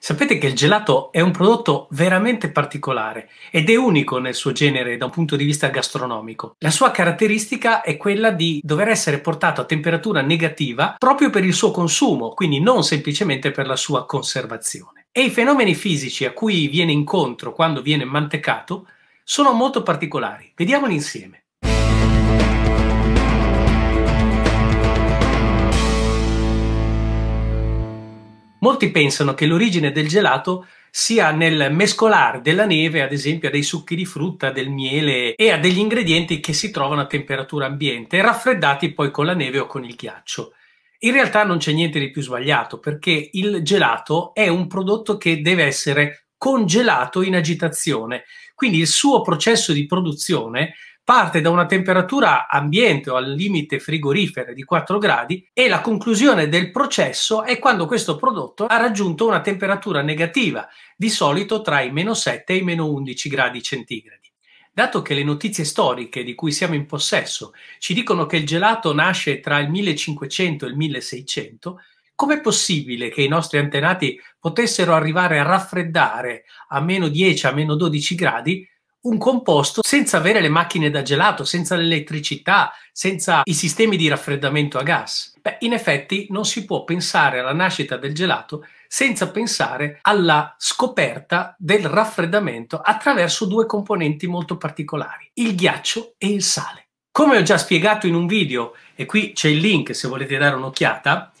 Sapete che il gelato è un prodotto veramente particolare ed è unico nel suo genere da un punto di vista gastronomico. La sua caratteristica è quella di dover essere portato a temperatura negativa proprio per il suo consumo, quindi non semplicemente per la sua conservazione. E i fenomeni fisici a cui viene incontro quando viene mantecato sono molto particolari. Vediamoli insieme. Molti pensano che l'origine del gelato sia nel mescolare della neve, ad esempio, a dei succhi di frutta, del miele e a degli ingredienti che si trovano a temperatura ambiente, raffreddati poi con la neve o con il ghiaccio. In realtà non c'è niente di più sbagliato perché il gelato è un prodotto che deve essere congelato in agitazione, quindi il suo processo di produzione parte da una temperatura ambiente o al limite frigorifera di 4 gradi e la conclusione del processo è quando questo prodotto ha raggiunto una temperatura negativa, di solito tra i meno 7 e i meno 11 gradi centigradi. Dato che le notizie storiche di cui siamo in possesso ci dicono che il gelato nasce tra il 1500 e il 1600, com'è possibile che i nostri antenati potessero arrivare a raffreddare a meno 10, a meno 12 gradi un composto senza avere le macchine da gelato, senza l'elettricità, senza i sistemi di raffreddamento a gas. Beh, in effetti non si può pensare alla nascita del gelato senza pensare alla scoperta del raffreddamento attraverso due componenti molto particolari, il ghiaccio e il sale. Come ho già spiegato in un video, e qui c'è il link se volete dare un'occhiata,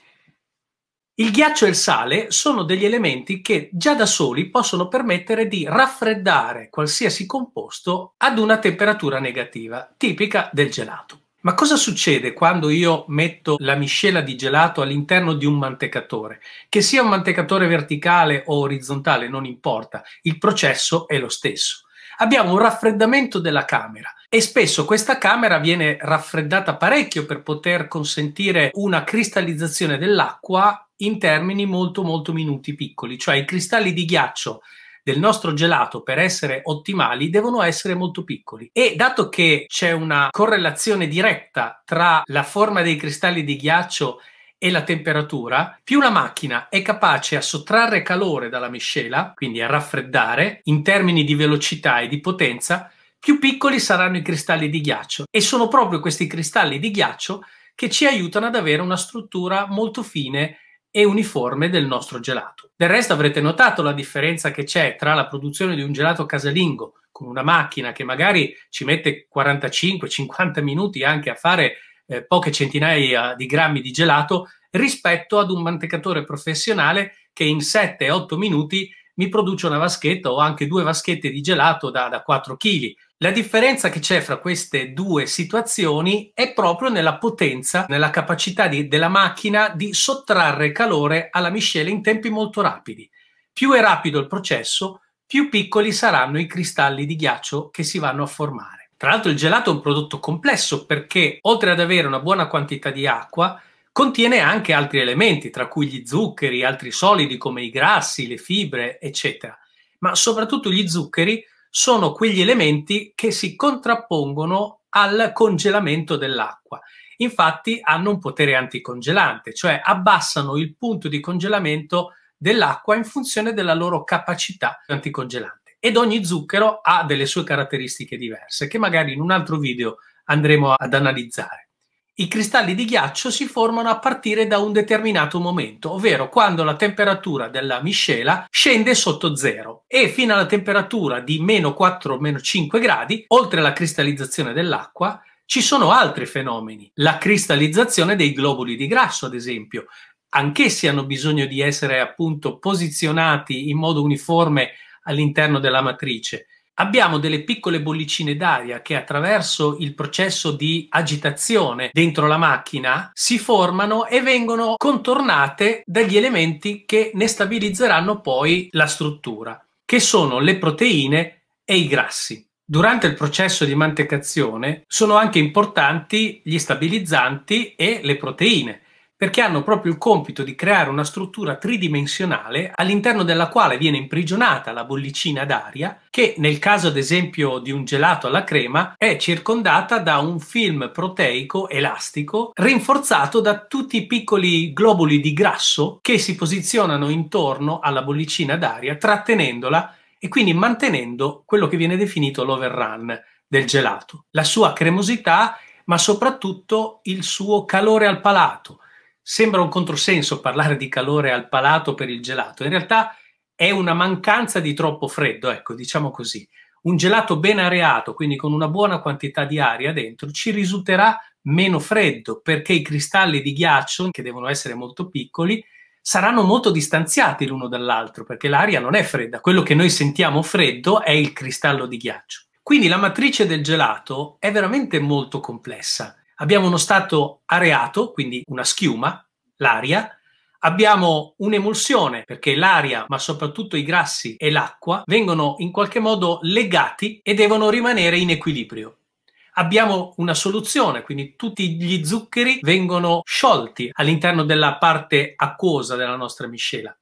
il ghiaccio e il sale sono degli elementi che già da soli possono permettere di raffreddare qualsiasi composto ad una temperatura negativa, tipica del gelato. Ma cosa succede quando io metto la miscela di gelato all'interno di un mantecatore? Che sia un mantecatore verticale o orizzontale, non importa, il processo è lo stesso. Abbiamo un raffreddamento della camera e spesso questa camera viene raffreddata parecchio per poter consentire una cristallizzazione dell'acqua in termini molto molto minuti piccoli, cioè i cristalli di ghiaccio del nostro gelato per essere ottimali devono essere molto piccoli e dato che c'è una correlazione diretta tra la forma dei cristalli di ghiaccio e la temperatura, più la macchina è capace a sottrarre calore dalla miscela, quindi a raffreddare in termini di velocità e di potenza, più piccoli saranno i cristalli di ghiaccio e sono proprio questi cristalli di ghiaccio che ci aiutano ad avere una struttura molto fine e uniforme del nostro gelato. Del resto avrete notato la differenza che c'è tra la produzione di un gelato casalingo con una macchina che magari ci mette 45-50 minuti anche a fare eh, poche centinaia di grammi di gelato rispetto ad un mantecatore professionale che in 7-8 minuti mi produce una vaschetta o anche due vaschette di gelato da, da 4 kg. La differenza che c'è fra queste due situazioni è proprio nella potenza, nella capacità di, della macchina di sottrarre calore alla miscela in tempi molto rapidi. Più è rapido il processo, più piccoli saranno i cristalli di ghiaccio che si vanno a formare. Tra l'altro il gelato è un prodotto complesso perché oltre ad avere una buona quantità di acqua, Contiene anche altri elementi, tra cui gli zuccheri, altri solidi come i grassi, le fibre, eccetera. Ma soprattutto gli zuccheri sono quegli elementi che si contrappongono al congelamento dell'acqua. Infatti hanno un potere anticongelante, cioè abbassano il punto di congelamento dell'acqua in funzione della loro capacità anticongelante. Ed ogni zucchero ha delle sue caratteristiche diverse, che magari in un altro video andremo ad analizzare i cristalli di ghiaccio si formano a partire da un determinato momento, ovvero quando la temperatura della miscela scende sotto zero e fino alla temperatura di meno 4 o meno 5 gradi, oltre alla cristallizzazione dell'acqua, ci sono altri fenomeni, la cristallizzazione dei globuli di grasso, ad esempio. Anch'essi hanno bisogno di essere appunto posizionati in modo uniforme all'interno della matrice abbiamo delle piccole bollicine d'aria che attraverso il processo di agitazione dentro la macchina si formano e vengono contornate dagli elementi che ne stabilizzeranno poi la struttura, che sono le proteine e i grassi. Durante il processo di mantecazione sono anche importanti gli stabilizzanti e le proteine perché hanno proprio il compito di creare una struttura tridimensionale all'interno della quale viene imprigionata la bollicina d'aria che nel caso ad esempio di un gelato alla crema è circondata da un film proteico elastico rinforzato da tutti i piccoli globuli di grasso che si posizionano intorno alla bollicina d'aria trattenendola e quindi mantenendo quello che viene definito l'overrun del gelato, la sua cremosità ma soprattutto il suo calore al palato sembra un controsenso parlare di calore al palato per il gelato, in realtà è una mancanza di troppo freddo, ecco, diciamo così. Un gelato ben areato, quindi con una buona quantità di aria dentro, ci risulterà meno freddo perché i cristalli di ghiaccio, che devono essere molto piccoli, saranno molto distanziati l'uno dall'altro perché l'aria non è fredda. Quello che noi sentiamo freddo è il cristallo di ghiaccio. Quindi la matrice del gelato è veramente molto complessa abbiamo uno stato areato, quindi una schiuma, l'aria, Abbiamo un'emulsione perché l'aria, ma soprattutto i grassi e l'acqua vengono in qualche modo legati e devono rimanere in equilibrio. Abbiamo una soluzione, quindi tutti gli zuccheri vengono sciolti all'interno della parte acquosa della nostra miscela.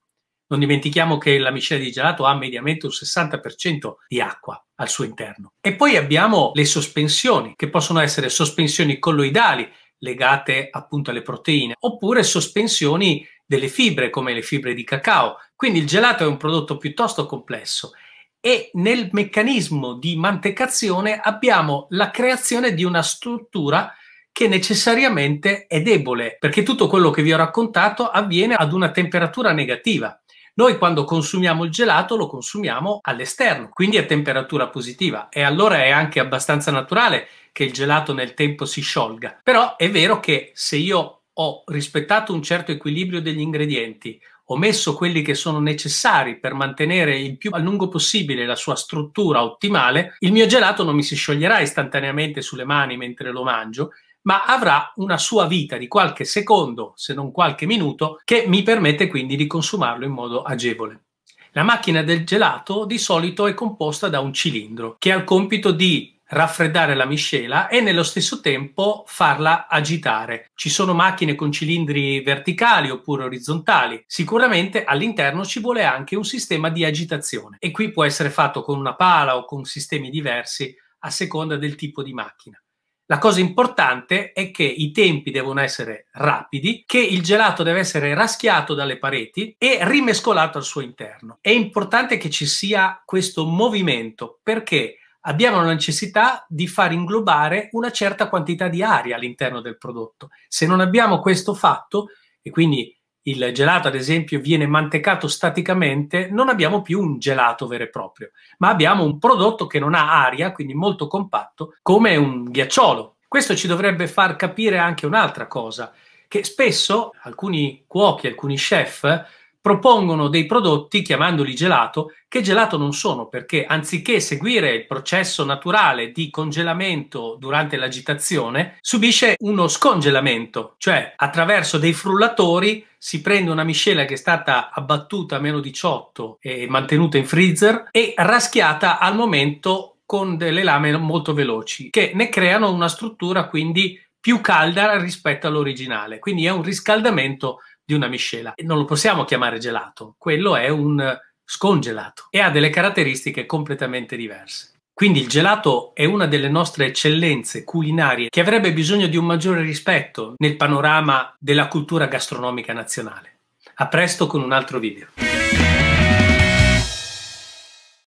Non dimentichiamo che la miscela di gelato ha mediamente un 60% di acqua al suo interno. E poi abbiamo le sospensioni, che possono essere sospensioni colloidali legate appunto alle proteine, oppure sospensioni delle fibre come le fibre di cacao. Quindi il gelato è un prodotto piuttosto complesso e nel meccanismo di mantecazione abbiamo la creazione di una struttura che necessariamente è debole, perché tutto quello che vi ho raccontato avviene ad una temperatura negativa. Noi quando consumiamo il gelato lo consumiamo all'esterno, quindi a temperatura positiva e allora è anche abbastanza naturale che il gelato nel tempo si sciolga. Però è vero che se io ho rispettato un certo equilibrio degli ingredienti, ho messo quelli che sono necessari per mantenere il più a lungo possibile la sua struttura ottimale, il mio gelato non mi si scioglierà istantaneamente sulle mani mentre lo mangio, ma avrà una sua vita di qualche secondo, se non qualche minuto, che mi permette quindi di consumarlo in modo agevole. La macchina del gelato di solito è composta da un cilindro che ha il compito di raffreddare la miscela e nello stesso tempo farla agitare. Ci sono macchine con cilindri verticali oppure orizzontali. Sicuramente all'interno ci vuole anche un sistema di agitazione e qui può essere fatto con una pala o con sistemi diversi a seconda del tipo di macchina. La cosa importante è che i tempi devono essere rapidi, che il gelato deve essere raschiato dalle pareti e rimescolato al suo interno. È importante che ci sia questo movimento perché abbiamo la necessità di far inglobare una certa quantità di aria all'interno del prodotto. Se non abbiamo questo fatto, e quindi il gelato, ad esempio, viene mantecato staticamente, non abbiamo più un gelato vero e proprio, ma abbiamo un prodotto che non ha aria, quindi molto compatto, come un ghiacciolo. Questo ci dovrebbe far capire anche un'altra cosa, che spesso alcuni cuochi, alcuni chef propongono dei prodotti, chiamandoli gelato, che gelato non sono, perché anziché seguire il processo naturale di congelamento durante l'agitazione, subisce uno scongelamento, cioè attraverso dei frullatori si prende una miscela che è stata abbattuta a meno 18 e mantenuta in freezer e raschiata al momento con delle lame molto veloci, che ne creano una struttura quindi più calda rispetto all'originale. Quindi è un riscaldamento di una miscela. E non lo possiamo chiamare gelato, quello è un scongelato e ha delle caratteristiche completamente diverse. Quindi il gelato è una delle nostre eccellenze culinarie che avrebbe bisogno di un maggiore rispetto nel panorama della cultura gastronomica nazionale. A presto con un altro video.